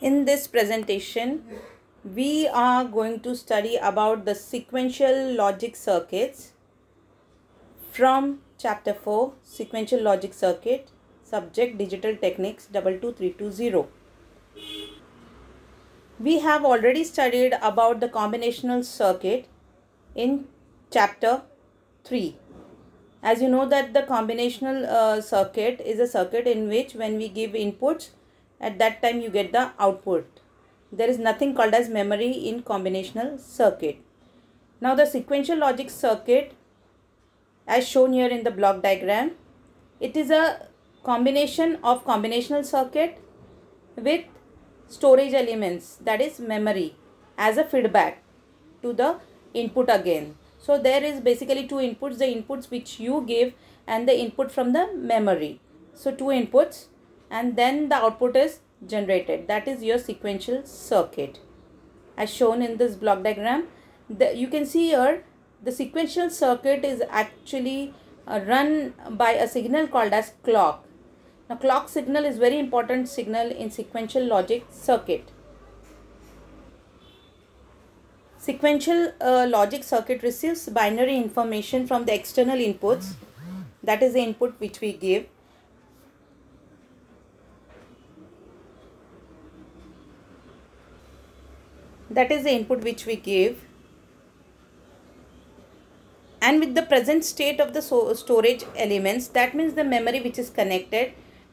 In this presentation, we are going to study about the sequential logic circuits from chapter 4 sequential logic circuit subject digital techniques 22320. We have already studied about the combinational circuit in chapter 3 as you know that the combinational uh, circuit is a circuit in which when we give inputs at that time you get the output. There is nothing called as memory in combinational circuit. Now the sequential logic circuit as shown here in the block diagram, it is a combination of combinational circuit with storage elements that is memory as a feedback to the input again. So there is basically two inputs, the inputs which you give and the input from the memory. So two inputs and then the output is generated. That is your sequential circuit. As shown in this block diagram, the, you can see here the sequential circuit is actually uh, run by a signal called as clock. Now clock signal is very important signal in sequential logic circuit. Sequential uh, logic circuit receives binary information from the external inputs that is the input which we give that is the input which we give and with the present state of the so storage elements that means the memory which is connected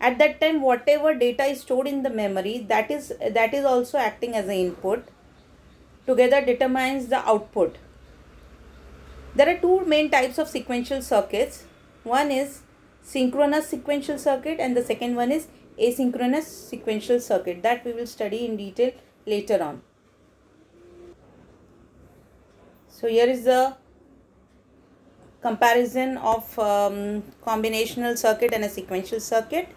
at that time whatever data is stored in the memory that is that is also acting as an input together determines the output there are two main types of sequential circuits one is synchronous sequential circuit and the second one is asynchronous sequential circuit that we will study in detail later on So here is the comparison of um, combinational circuit and a sequential circuit.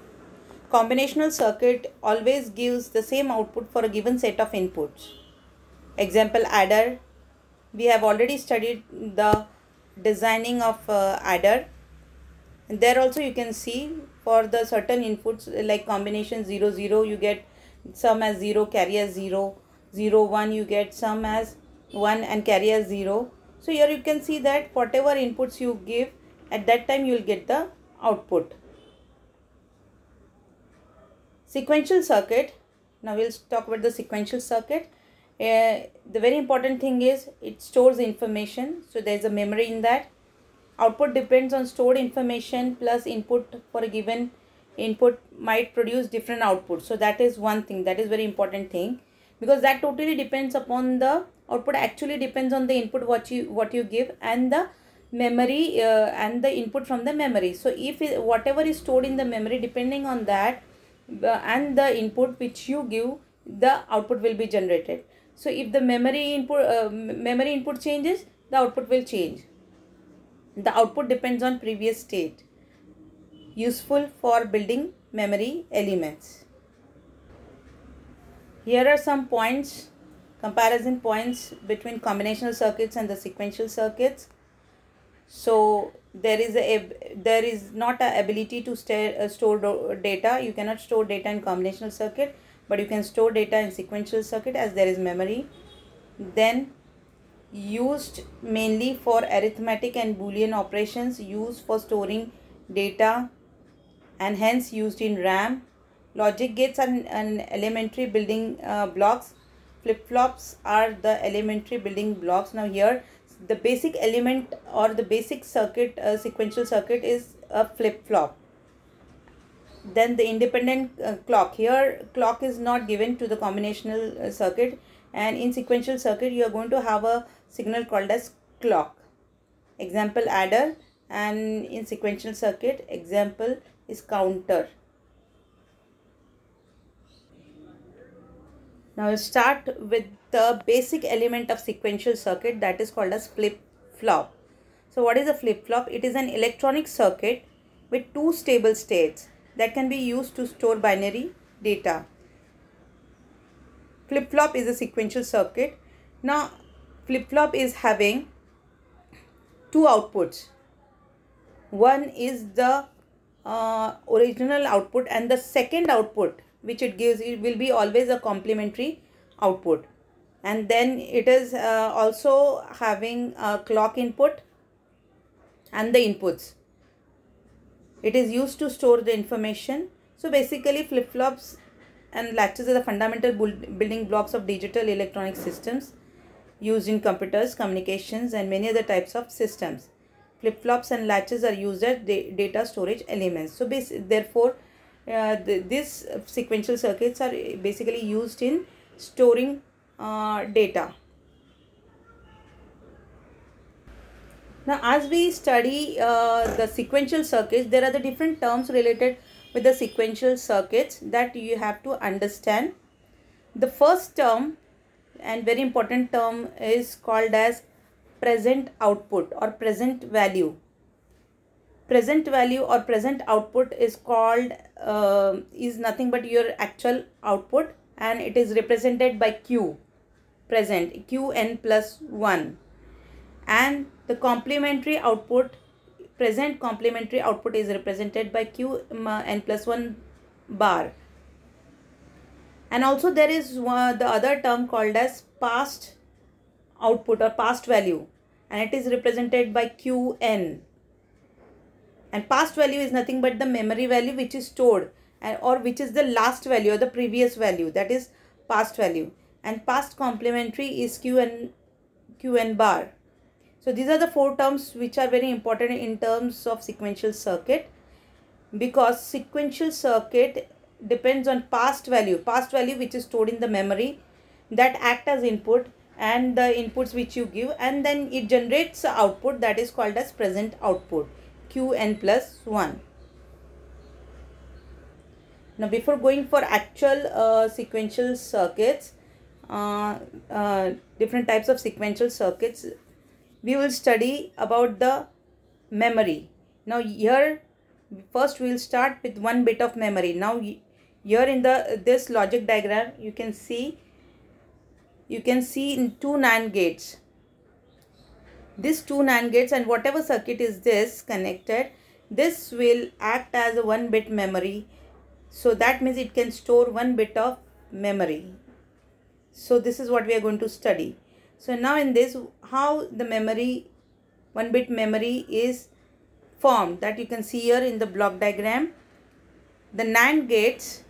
Combinational circuit always gives the same output for a given set of inputs. Example adder. We have already studied the designing of uh, adder. And there also you can see for the certain inputs like combination 0, 0 you get some as 0 carry as 0, 0, 1 you get some as 1 and carrier 0. So here you can see that whatever inputs you give at that time you will get the output. Sequential circuit. Now we'll talk about the sequential circuit. Uh, the very important thing is it stores information. So there's a memory in that. Output depends on stored information plus input for a given input might produce different output. So that is one thing that is very important thing because that totally depends upon the output actually depends on the input what you what you give and the memory uh, and the input from the memory so if it, whatever is stored in the memory depending on that uh, and the input which you give the output will be generated so if the memory input uh, memory input changes the output will change the output depends on previous state useful for building memory elements here are some points comparison points between combinational circuits and the sequential circuits so there is a there is not a ability to store uh, store data you cannot store data in combinational circuit but you can store data in sequential circuit as there is memory then used mainly for arithmetic and boolean operations used for storing data and hence used in ram logic gates are an, an elementary building uh, blocks flip-flops are the elementary building blocks. Now here the basic element or the basic circuit, uh, sequential circuit is a flip-flop. Then the independent uh, clock. Here clock is not given to the combinational uh, circuit and in sequential circuit you are going to have a signal called as clock. Example adder and in sequential circuit example is counter. Now start with the basic element of sequential circuit that is called as flip-flop. So what is a flip-flop? It is an electronic circuit with two stable states that can be used to store binary data. Flip-flop is a sequential circuit. Now flip-flop is having two outputs. One is the uh, original output and the second output which it gives it will be always a complementary output and then it is uh, also having a clock input and the inputs it is used to store the information so basically flip-flops and latches are the fundamental building blocks of digital electronic systems used in computers communications and many other types of systems flip-flops and latches are used as data storage elements so therefore uh, th these sequential circuits are eh, basically used in storing uh, data. Now as we study uh, the sequential circuits, there are the different terms related with the sequential circuits that you have to understand. The first term and very important term is called as present output or present value. Present value or present output is called uh, is nothing but your actual output and it is represented by q present qn plus 1 and the complementary output present complementary output is represented by q um, uh, n plus 1 bar and also there is one, the other term called as past output or past value and it is represented by qn and past value is nothing but the memory value which is stored and or which is the last value or the previous value that is past value and past complementary is q and q and bar so these are the four terms which are very important in terms of sequential circuit because sequential circuit depends on past value past value which is stored in the memory that act as input and the inputs which you give and then it generates output that is called as present output qn plus 1. Now before going for actual uh, sequential circuits, uh, uh, different types of sequential circuits, we will study about the memory. Now here first we will start with one bit of memory. Now here in the this logic diagram you can see you can see in two NAND gates. This two NAND gates and whatever circuit is this connected, this will act as a 1 bit memory. So that means it can store 1 bit of memory. So this is what we are going to study. So now in this, how the memory, 1 bit memory is formed that you can see here in the block diagram. The NAND gates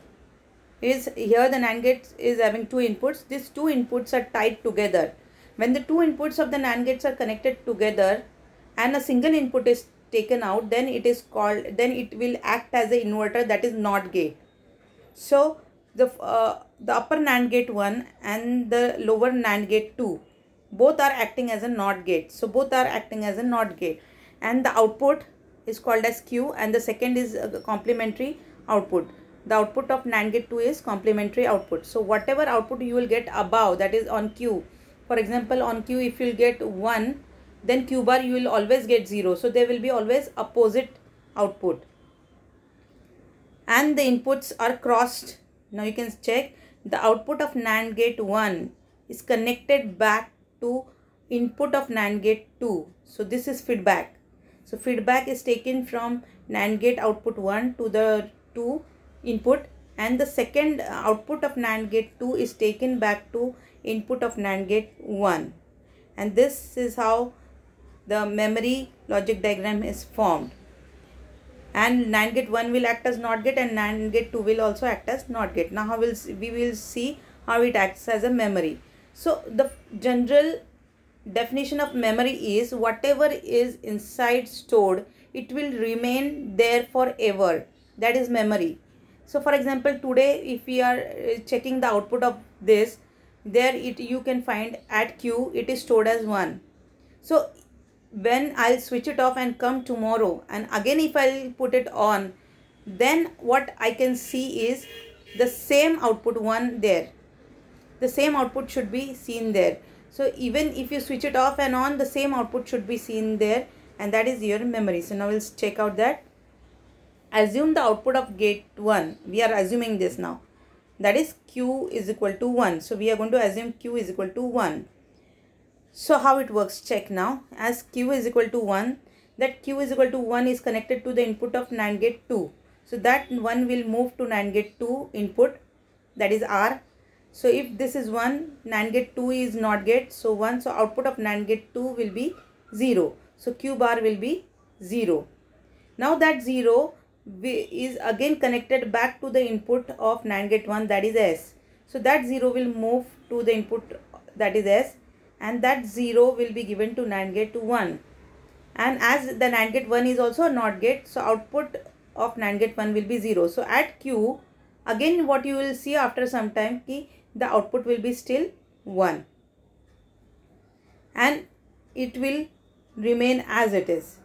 is here the NAND gate is having two inputs. These two inputs are tied together when the two inputs of the NAND gates are connected together and a single input is taken out, then it is called, then it will act as an inverter that is NOT gate. So, the, uh, the upper NAND gate 1 and the lower NAND gate 2, both are acting as a NOT gate. So, both are acting as a NOT gate. And the output is called as Q and the second is uh, complementary output the output of NAND gate 2 is complementary output. So whatever output you will get above that is on Q for example on q if you'll get 1 then q bar you will always get 0 so there will be always opposite output and the inputs are crossed now you can check the output of NAND gate 1 is connected back to input of NAND gate 2 so this is feedback so feedback is taken from NAND gate output 1 to the 2 input and the second output of NAND gate 2 is taken back to input of NAND gate 1 and this is how the memory logic diagram is formed and NAND gate 1 will act as NOT gate and NAND gate 2 will also act as NOT gate. Now how will we will see how it acts as a memory. So the general definition of memory is whatever is inside stored it will remain there forever that is memory. So for example today if we are uh, checking the output of this there it you can find at q it is stored as 1 so when i'll switch it off and come tomorrow and again if i'll put it on then what i can see is the same output 1 there the same output should be seen there so even if you switch it off and on the same output should be seen there and that is your memory so now we'll check out that assume the output of gate 1 we are assuming this now that is q is equal to 1 so we are going to assume q is equal to 1 so how it works check now as q is equal to 1 that q is equal to 1 is connected to the input of NAND gate 2 so that 1 will move to NAND gate 2 input that is r so if this is 1 NAND gate 2 is not gate so 1 so output of NAND gate 2 will be 0 so q bar will be 0 now that 0 is again connected back to the input of NAND gate 1 that is S. So that 0 will move to the input that is S and that 0 will be given to NAND gate 1. And as the NAND gate 1 is also a NOT gate, so output of NAND gate 1 will be 0. So at Q, again what you will see after some time ki the output will be still 1. And it will remain as it is.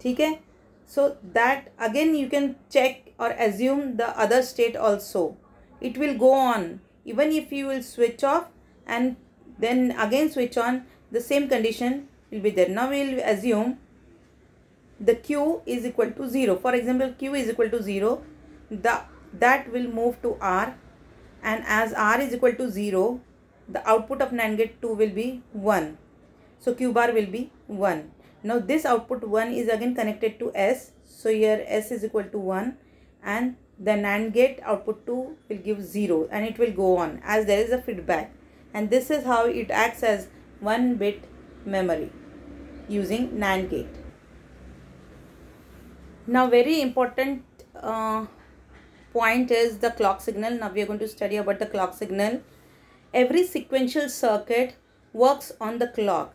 ठीक है so that again you can check or assume the other state also it will go on even if you will switch off and then again switch on the same condition will be there now we will assume the q is equal to 0 for example q is equal to 0 the that will move to r and as r is equal to 0 the output of NAND gate 2 will be 1 so q bar will be 1 now this output 1 is again connected to s so here s is equal to 1 and the NAND gate output 2 will give 0 and it will go on as there is a feedback and this is how it acts as 1 bit memory using NAND gate. Now very important uh, point is the clock signal. Now we are going to study about the clock signal. Every sequential circuit works on the clock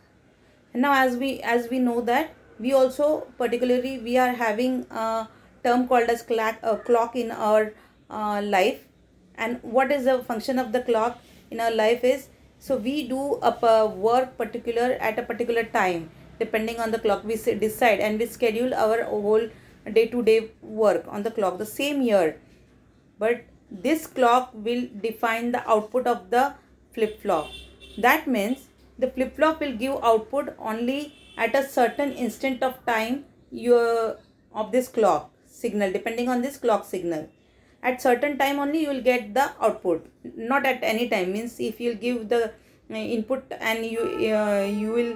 now as we as we know that we also particularly we are having a term called as clock, uh, clock in our uh, life and what is the function of the clock in our life is so we do a work particular at a particular time depending on the clock we decide and we schedule our whole day to day work on the clock the same year but this clock will define the output of the flip flop that means the flip-flop will give output only at a certain instant of time your, of this clock signal depending on this clock signal at certain time only you will get the output not at any time means if you give the uh, input and you uh, you will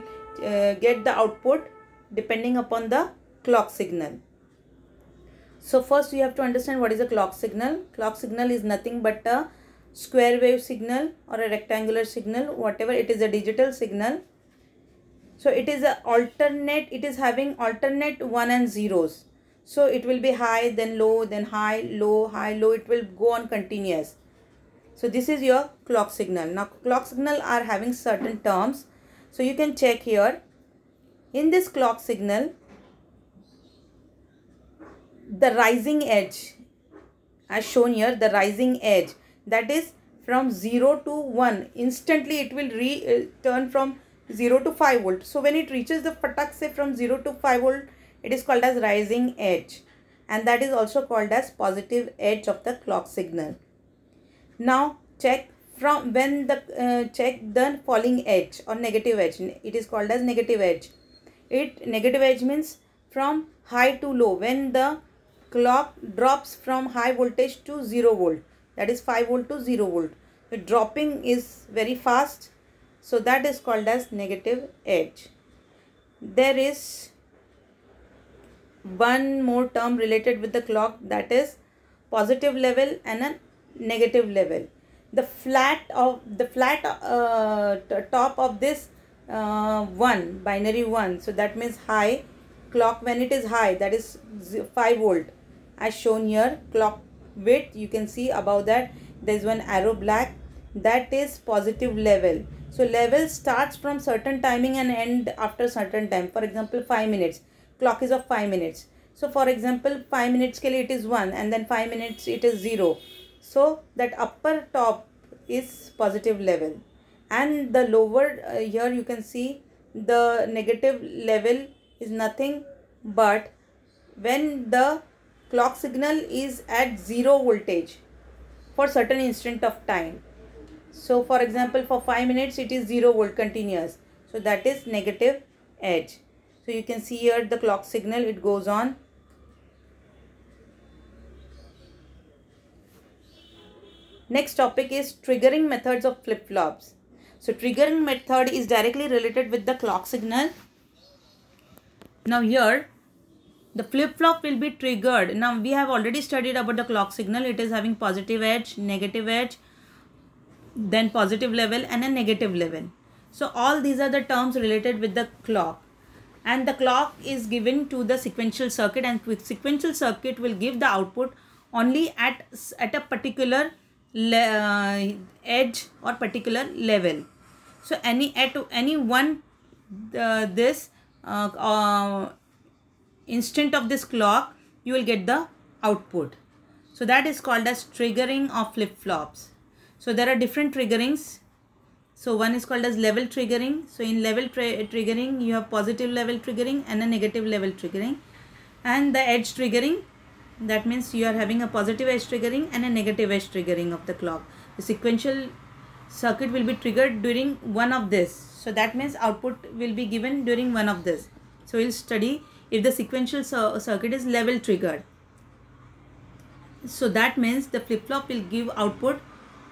uh, get the output depending upon the clock signal so first you have to understand what is a clock signal clock signal is nothing but a square wave signal or a rectangular signal whatever it is a digital signal so it is a alternate it is having alternate one and zeros so it will be high then low then high low high low it will go on continuous so this is your clock signal now clock signal are having certain terms so you can check here in this clock signal the rising edge as shown here the rising edge that is from 0 to 1 instantly it will re uh, turn from 0 to 5 volt so when it reaches the fatak say from 0 to 5 volt it is called as rising edge and that is also called as positive edge of the clock signal now check from when the uh, check the falling edge or negative edge it is called as negative edge it negative edge means from high to low when the clock drops from high voltage to 0 volt that is 5 volt to 0 volt. The dropping is very fast so that is called as negative edge. There is one more term related with the clock that is positive level and a negative level. The flat of the flat uh, top of this uh, 1 binary 1 so that means high clock when it is high that is 5 volt as shown here clock width you can see above that there is one arrow black that is positive level so level starts from certain timing and end after certain time for example 5 minutes clock is of 5 minutes so for example 5 minutes scale it is 1 and then 5 minutes it is 0 so that upper top is positive level and the lower uh, here you can see the negative level is nothing but when the clock signal is at zero voltage for certain instant of time. So for example for 5 minutes it is 0 volt continuous. So that is negative edge. So you can see here the clock signal it goes on. Next topic is triggering methods of flip-flops. So triggering method is directly related with the clock signal. Now here the flip-flop will be triggered. Now, we have already studied about the clock signal. It is having positive edge, negative edge, then positive level and a negative level. So, all these are the terms related with the clock. And the clock is given to the sequential circuit and sequential circuit will give the output only at, at a particular uh, edge or particular level. So, any at any one uh, this uh, uh instant of this clock, you will get the output. So that is called as triggering of flip-flops. So there are different triggerings. So one is called as level triggering. So in level triggering, you have positive level triggering and a negative level triggering. And the edge triggering, that means you are having a positive edge triggering and a negative edge triggering of the clock. The sequential circuit will be triggered during one of this. So that means output will be given during one of this. So we'll study if the sequential circuit is level triggered. So that means the flip-flop will give output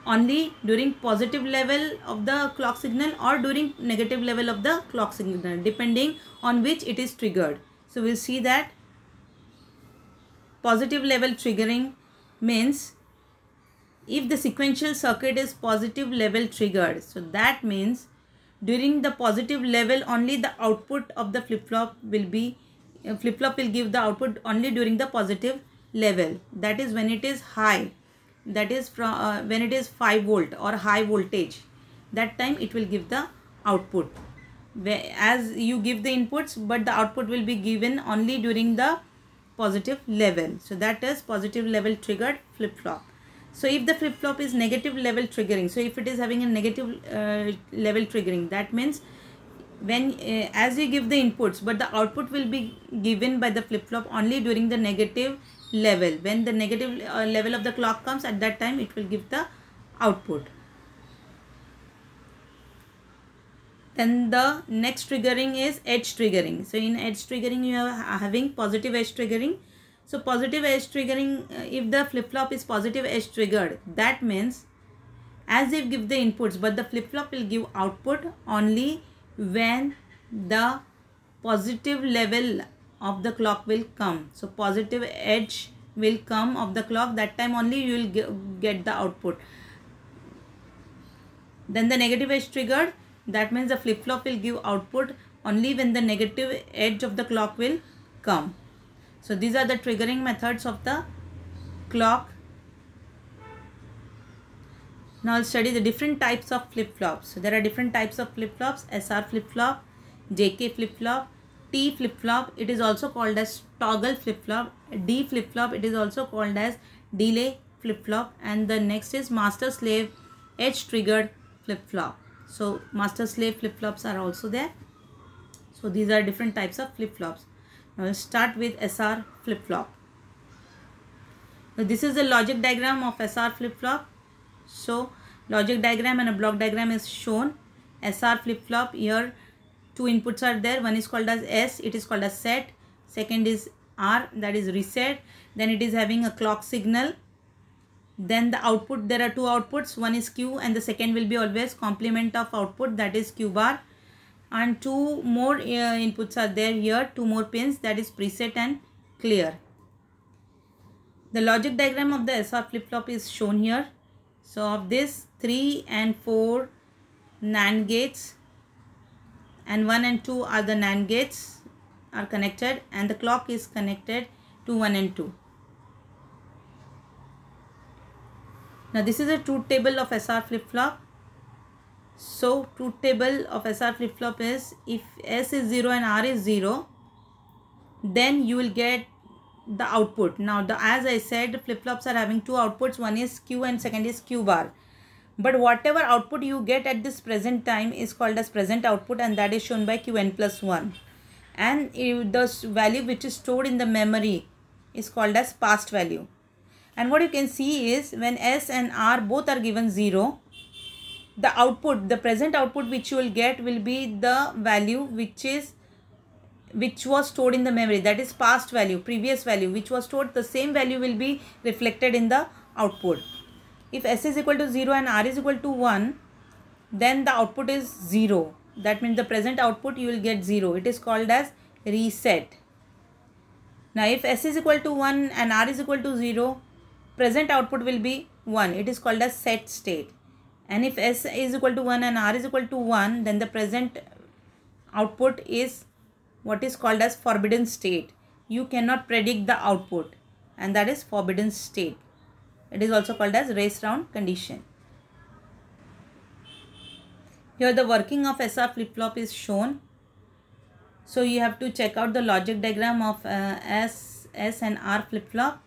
only during positive level of the clock signal or during negative level of the clock signal depending on which it is triggered. So we'll see that positive level triggering means if the sequential circuit is positive level triggered. So that means during the positive level only the output of the flip-flop will be flip-flop will give the output only during the positive level that is when it is high that is from uh, when it is 5 volt or high voltage that time it will give the output as you give the inputs but the output will be given only during the positive level so that is positive level triggered flip-flop so if the flip-flop is negative level triggering so if it is having a negative uh, level triggering that means when uh, as you give the inputs but the output will be given by the flip-flop only during the negative level when the negative uh, level of the clock comes at that time it will give the output then the next triggering is edge triggering so in edge triggering you are having positive edge triggering so positive edge triggering uh, if the flip-flop is positive edge triggered that means as they give the inputs but the flip-flop will give output only when the positive level of the clock will come. So positive edge will come of the clock that time only you will get the output. Then the negative edge triggered that means the flip-flop will give output only when the negative edge of the clock will come. So these are the triggering methods of the clock now I'll study the different types of flip-flops. So there are different types of flip-flops, SR flip-flop, JK flip-flop, T flip-flop. It is also called as toggle flip-flop. D flip-flop, it is also called as delay flip-flop. And the next is master-slave edge-triggered flip-flop. So master-slave flip-flops are also there. So these are different types of flip-flops. Now we'll start with SR flip-flop. So this is the logic diagram of SR flip-flop. So logic diagram and a block diagram is shown. SR flip-flop here two inputs are there. One is called as S it is called as set. Second is R that is reset. Then it is having a clock signal. Then the output there are two outputs one is Q and the second will be always complement of output that is Q bar and two more uh, inputs are there here two more pins that is preset and clear. The logic diagram of the SR flip-flop is shown here. So of this 3 and 4 NAND gates and 1 and 2 are the NAND gates are connected and the clock is connected to 1 and 2. Now this is a truth table of SR flip-flop. So truth table of SR flip-flop is if S is 0 and R is 0 then you will get the output now the as i said flip-flops are having two outputs one is q and second is q bar but whatever output you get at this present time is called as present output and that is shown by qn plus 1 and the value which is stored in the memory is called as past value and what you can see is when s and r both are given 0 the output the present output which you will get will be the value which is which was stored in the memory that is past value previous value which was stored the same value will be reflected in the output if s is equal to 0 and r is equal to 1 then the output is 0 that means the present output you will get 0 it is called as reset now if s is equal to 1 and r is equal to 0 present output will be 1 it is called as set state and if s is equal to 1 and r is equal to 1 then the present output is what is called as forbidden state. You cannot predict the output and that is forbidden state. It is also called as race round condition. Here the working of SR flip-flop is shown. So you have to check out the logic diagram of uh, S, S and R flip-flop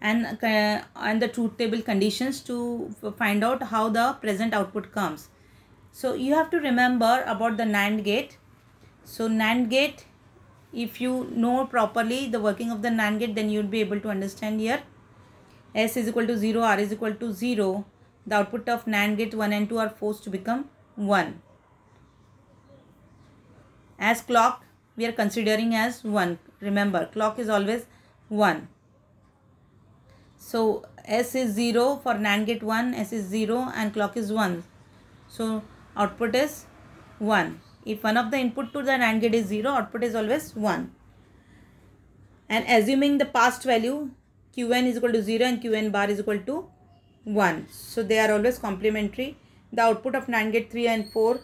and, uh, and the truth table conditions to find out how the present output comes. So you have to remember about the NAND gate so NAND gate, if you know properly the working of the NAND gate, then you will be able to understand here. S is equal to 0, R is equal to 0. The output of NAND gate 1 and 2 are forced to become 1. As clock, we are considering as 1. Remember, clock is always 1. So, S is 0 for NAND gate 1, S is 0 and clock is 1. So, output is 1. If one of the input to the NAND gate is 0, output is always 1. And assuming the past value Qn is equal to 0 and Qn bar is equal to 1. So they are always complementary. The output of NAND gate 3 and 4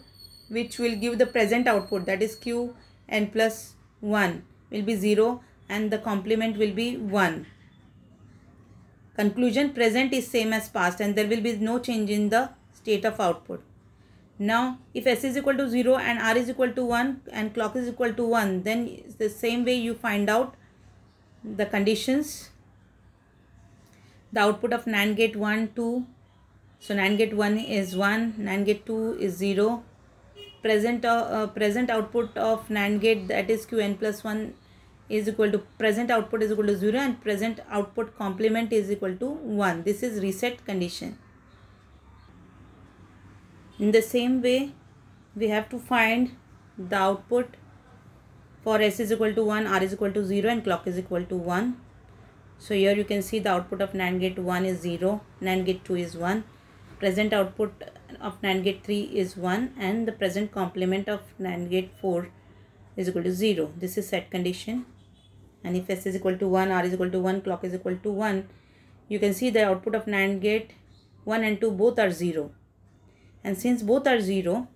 which will give the present output that is Qn plus plus 1 will be 0 and the complement will be 1. Conclusion present is same as past and there will be no change in the state of output. Now, if S is equal to 0 and R is equal to 1 and clock is equal to 1, then the same way you find out the conditions, the output of NAND gate 1, 2. So, NAND gate 1 is 1, NAND gate 2 is 0. Present, uh, uh, present output of NAND gate that is Qn plus 1 is equal to present output is equal to 0 and present output complement is equal to 1. This is reset condition in the same way we have to find the output for s is equal to 1 r is equal to 0 and clock is equal to 1 so here you can see the output of NAND gate 1 is 0 NAND gate 2 is 1 present output of NAND gate 3 is 1 and the present complement of NAND gate 4 is equal to 0 this is set condition and if s is equal to 1 r is equal to 1 clock is equal to 1 you can see the output of NAND gate 1 and 2 both are 0 and since both are 0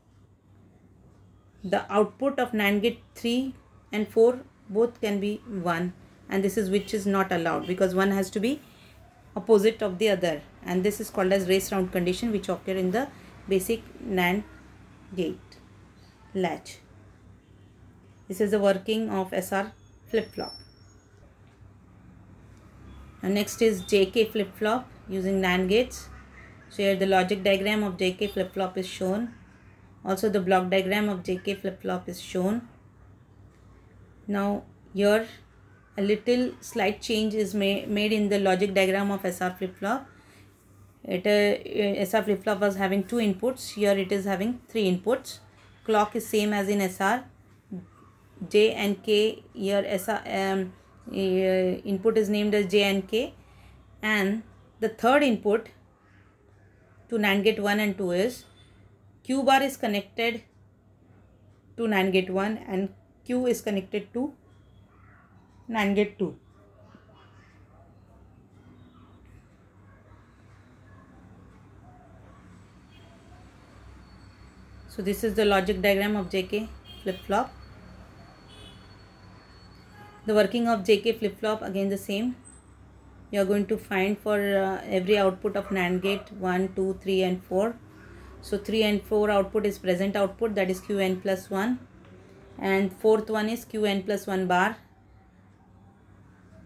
the output of NAND gate 3 and 4 both can be 1 and this is which is not allowed because one has to be opposite of the other and this is called as race round condition which occur in the basic NAND gate latch. This is the working of SR flip-flop. Next is JK flip-flop using NAND gates. So here the logic diagram of JK flip-flop is shown. Also the block diagram of JK flip-flop is shown. Now here a little slight change is ma made in the logic diagram of SR flip-flop. It uh, SR flip-flop was having two inputs. Here it is having three inputs. Clock is same as in SR. J and K here SR um, uh, input is named as J and K and the third input to NAND gate 1 and 2 is Q bar is connected to NAND gate 1 and Q is connected to NAND gate 2. So this is the logic diagram of JK flip-flop. The working of JK flip-flop again the same you are going to find for uh, every output of NAND gate 1, 2, 3 and 4. So 3 and 4 output is present output that is Qn plus 1 and fourth one is Qn plus 1 bar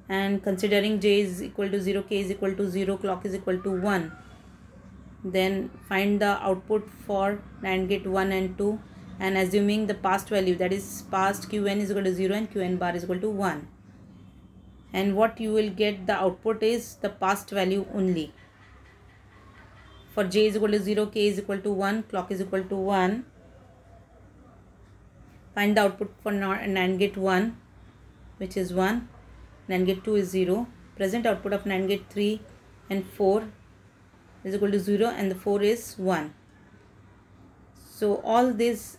and considering j is equal to 0 k is equal to 0 clock is equal to 1 then find the output for NAND gate 1 and 2 and assuming the past value that is past Qn is equal to 0 and Qn bar is equal to 1 and what you will get the output is the past value only for j is equal to 0 k is equal to 1 clock is equal to 1 find the output for NAND gate 1 which is 1 NAND gate 2 is 0 present output of NAND gate 3 and 4 is equal to 0 and the 4 is 1 so all these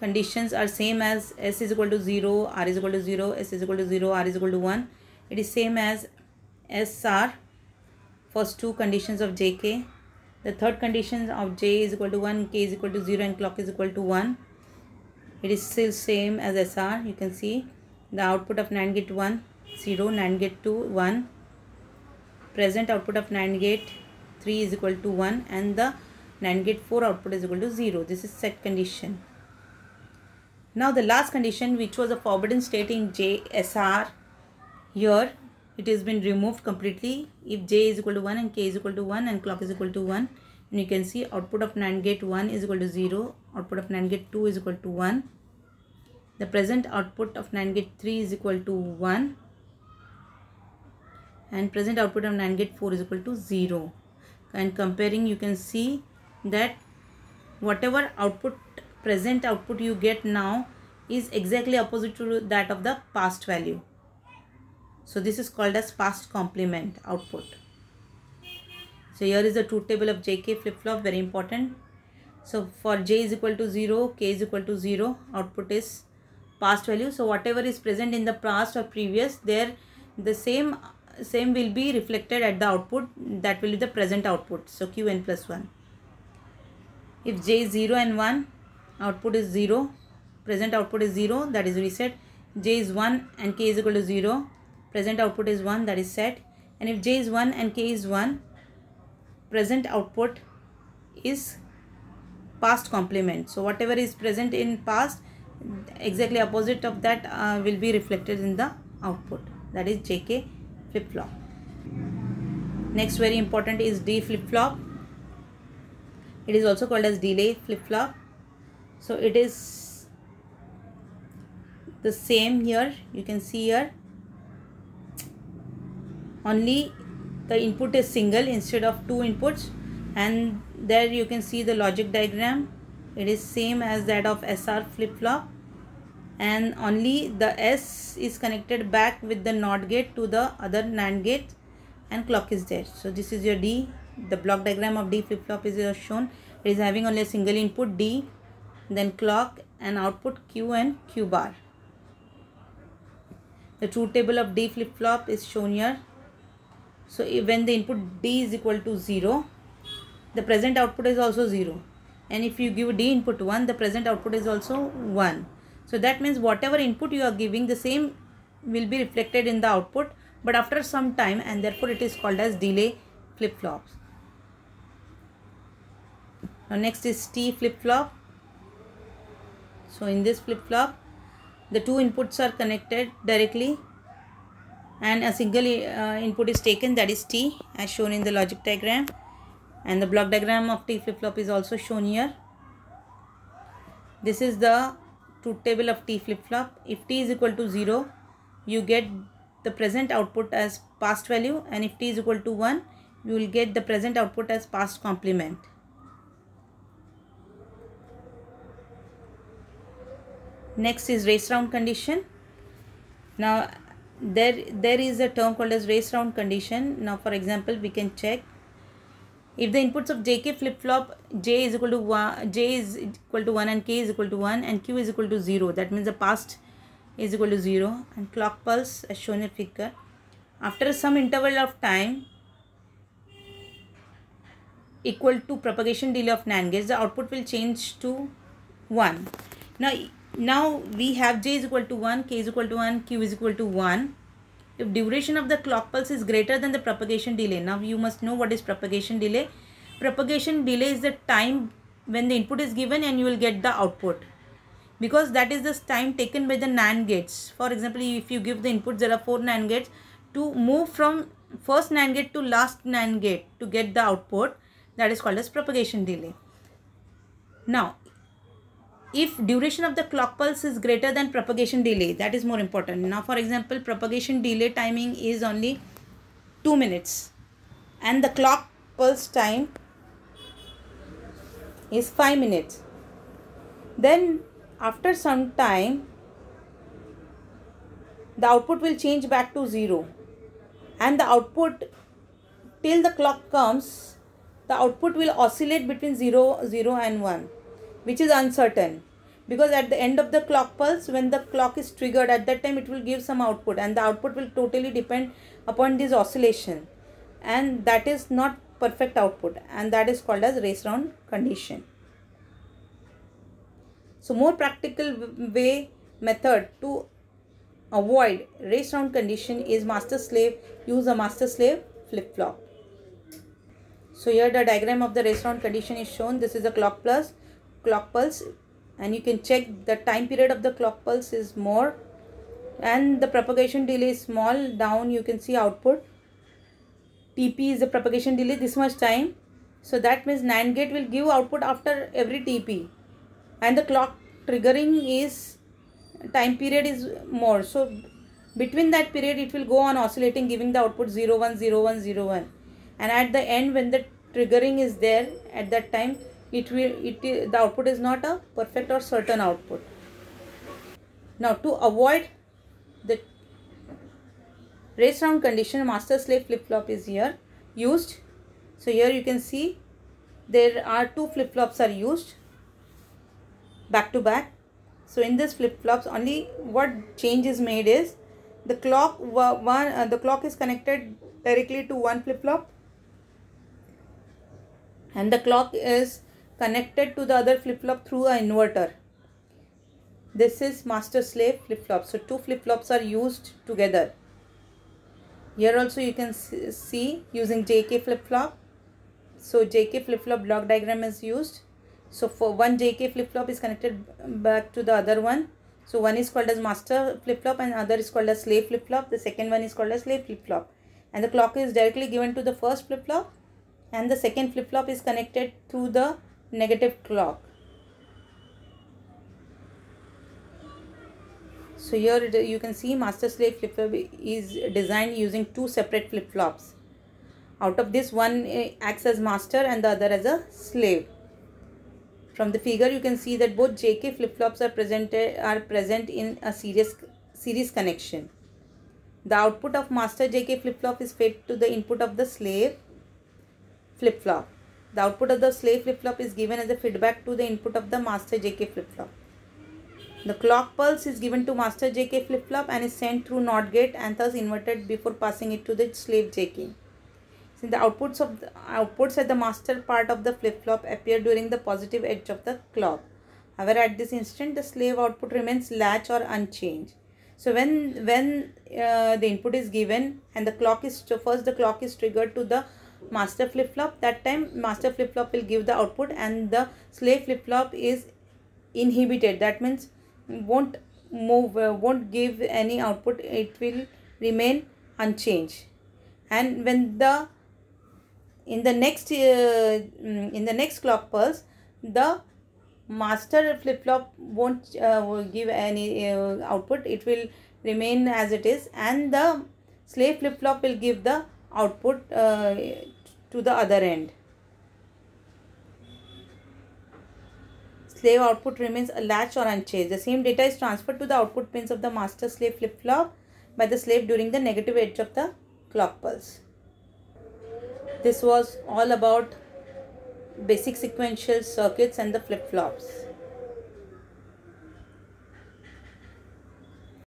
conditions are same as s is equal to 0 r is equal to 0 s is equal to 0 r is equal to 1 it is same as SR first two conditions of JK the third condition of J is equal to 1 K is equal to 0 and clock is equal to 1 it is still same as SR you can see the output of NAND gate 1 0 NAND gate 2 1 present output of NAND gate 3 is equal to 1 and the NAND gate 4 output is equal to 0 this is set condition now the last condition which was a forbidden state in JSR here it has been removed completely if j is equal to 1 and k is equal to 1 and clock is equal to 1 and you can see output of NAND gate 1 is equal to 0 output of NAND gate 2 is equal to 1 the present output of NAND gate 3 is equal to 1 and present output of NAND gate 4 is equal to 0 and comparing you can see that whatever output present output you get now is exactly opposite to that of the past value so this is called as past complement output. So here is the truth table of JK flip-flop, very important. So for J is equal to 0, K is equal to 0, output is past value. So whatever is present in the past or previous, there the same same will be reflected at the output that will be the present output so qn plus 1 if j is 0 and 1 output is 0 present output is 0 that is reset j is 1 and k is equal to 0 present output is 1 that is set and if j is 1 and k is 1 present output is past complement so whatever is present in past exactly opposite of that uh, will be reflected in the output that is jk flip flop next very important is d flip flop it is also called as delay flip flop so it is the same here you can see here only the input is single instead of two inputs and there you can see the logic diagram it is same as that of SR flip-flop and only the S is connected back with the NOT gate to the other NAND gate and clock is there so this is your D the block diagram of D flip-flop is shown it is having only a single input D then clock and output Q and Q bar the truth table of D flip-flop is shown here so when the input D is equal to 0, the present output is also 0. And if you give D input 1, the present output is also 1. So that means whatever input you are giving, the same will be reflected in the output but after some time and therefore it is called as delay flip-flops. Now next is T flip-flop. So in this flip-flop, the two inputs are connected directly and a single uh, input is taken that is T as shown in the logic diagram and the block diagram of T flip-flop is also shown here. This is the truth table of T flip-flop. If T is equal to 0 you get the present output as past value and if T is equal to 1 you will get the present output as past complement. Next is race round condition. Now there there is a term called as race round condition now for example we can check if the inputs of jk flip-flop j is equal to 1 j is equal to 1 and k is equal to 1 and q is equal to 0 that means the past is equal to 0 and clock pulse as shown in figure after some interval of time equal to propagation delay of NAND gate, the output will change to 1 now now we have j is equal to 1, k is equal to 1, q is equal to 1. If duration of the clock pulse is greater than the propagation delay. Now you must know what is propagation delay. Propagation delay is the time when the input is given and you will get the output. Because that is the time taken by the NAND gates. For example, if you give the input, there are 4 NAND gates. To move from first NAND gate to last NAND gate to get the output, that is called as propagation delay. Now, if duration of the clock pulse is greater than propagation delay that is more important now for example propagation delay timing is only 2 minutes and the clock pulse time is 5 minutes then after some time the output will change back to 0 and the output till the clock comes the output will oscillate between 0 0 and 1 which is uncertain because at the end of the clock pulse when the clock is triggered at that time it will give some output and the output will totally depend upon this oscillation and that is not perfect output and that is called as race round condition. So more practical way method to avoid race round condition is master slave use a master slave flip flop. So here the diagram of the race round condition is shown this is a clock plus clock pulse and you can check the time period of the clock pulse is more and the propagation delay is small down you can see output tp is the propagation delay this much time so that means NAND gate will give output after every tp and the clock triggering is time period is more so between that period it will go on oscillating giving the output 010101 and at the end when the triggering is there at that time it will it the output is not a perfect or certain output now to avoid the race round condition master slave flip flop is here used so here you can see there are two flip flops are used back to back so in this flip flops only what change is made is the clock one uh, the clock is connected directly to one flip flop and the clock is connected to the other flip-flop through an inverter. This is master slave flip-flop. So two flip-flops are used together. Here also you can see using JK flip-flop. So JK flip-flop block diagram is used. So for one JK flip-flop is connected back to the other one. So one is called as master flip-flop and other is called as slave flip-flop. The second one is called as slave flip-flop. And the clock is directly given to the first flip-flop and the second flip-flop is connected to the negative clock so here it, you can see master slave flip flop is designed using two separate flip flops out of this one eh, acts as master and the other as a slave from the figure you can see that both jk flip flops are presented are present in a series series connection the output of master jk flip flop is fed to the input of the slave flip flop the output of the slave flip-flop is given as a feedback to the input of the master JK flip-flop. The clock pulse is given to master JK flip-flop and is sent through NOT gate and thus inverted before passing it to the slave JK. Since the outputs, of the, outputs at the master part of the flip-flop appear during the positive edge of the clock. However, at this instant, the slave output remains latch or unchanged. So when, when uh, the input is given and the clock is, first the clock is triggered to the master flip-flop that time master flip-flop will give the output and the slave flip-flop is inhibited that means won't move uh, won't give any output it will remain unchanged and when the in the next uh, mm, in the next clock pulse the master flip flop won't uh, give any uh, output it will remain as it is and the slave flip flop will give the output uh, to the other end. Slave output remains a latch or unchanged. The same data is transferred to the output pins of the master slave flip flop by the slave during the negative edge of the clock pulse. This was all about basic sequential circuits and the flip flops.